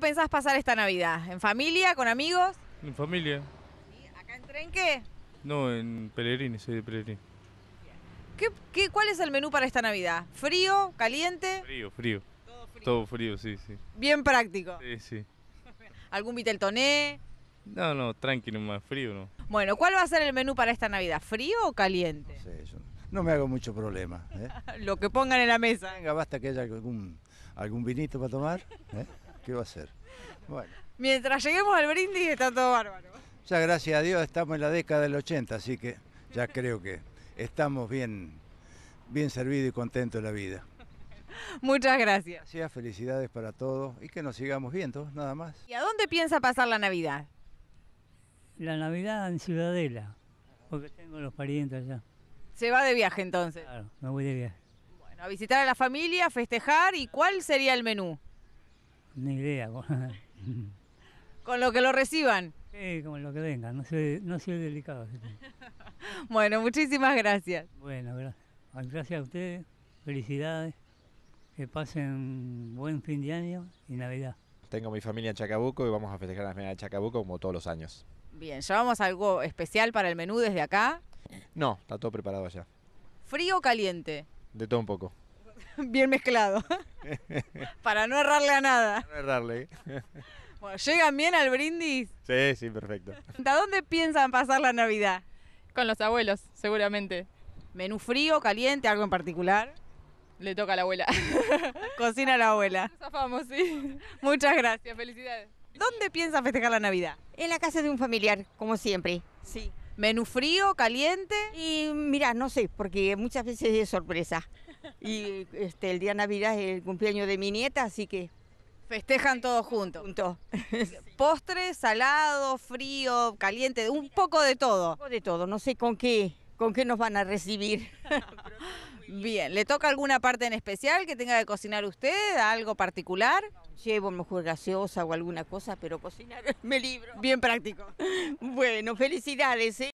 pensás pasar esta Navidad? ¿En familia, con amigos? En familia. ¿Acá en Trenque? No, en Pelerín, soy de Pelerín. ¿Qué, qué, cuál es el menú para esta Navidad? ¿Frío, caliente? Frío, frío. Todo frío. sí, sí. Bien práctico. Sí, sí. ¿Algún Viteltoné? No, no, tranquilo, más frío no. Bueno, ¿cuál va a ser el menú para esta Navidad? ¿Frío o caliente? No yo no me hago mucho problema. ¿eh? Lo que pongan en la mesa. Venga, basta que haya algún, algún vinito para tomar. ¿eh? va a ser. Bueno. Mientras lleguemos al brindis está todo bárbaro. Ya gracias a Dios estamos en la década del 80, así que ya creo que estamos bien, bien servidos y contentos en la vida. Muchas gracias. Gracias, felicidades para todos y que nos sigamos viendo, nada más. ¿Y a dónde piensa pasar la Navidad? La Navidad en Ciudadela, porque tengo los parientes allá. ¿Se va de viaje entonces? Claro, me voy de viaje. Bueno, a visitar a la familia, a festejar y ¿cuál sería el menú? Ni idea. Con lo que lo reciban. Sí, con lo que venga, no soy, no delicado. bueno, muchísimas gracias. Bueno, gracias. a ustedes, felicidades, que pasen buen fin de año y Navidad. Tengo mi familia en Chacabuco y vamos a festejar la Navidad de Chacabuco como todos los años. Bien, ¿llevamos algo especial para el menú desde acá? No, está todo preparado allá. ¿Frío o caliente? De todo un poco. bien mezclado. Para no errarle a nada. No errarle. Bueno, ¿llegan bien al brindis? Sí, sí, perfecto. ¿A dónde piensan pasar la Navidad? Con los abuelos, seguramente. ¿Menú frío, caliente, algo en particular? Le toca a la abuela. Cocina la abuela. Nos zafamos, sí. Muchas gracias, felicidades. ¿Dónde piensan festejar la Navidad? En la casa de un familiar, como siempre. Sí. ¿Menú frío, caliente? Y mira, no sé, porque muchas veces es sorpresa. Y este, el día Navidad es el cumpleaños de mi nieta, así que... Festejan todos juntos. Juntos. Postre, salado, frío, caliente, un poco de todo. Un poco de todo, no sé con qué, con qué nos van a recibir. Bien, ¿le toca alguna parte en especial que tenga que cocinar usted? ¿Algo particular? Llevo mejor gaseosa o alguna cosa, pero cocinar me libro. Bien práctico. Bueno, felicidades. ¿eh?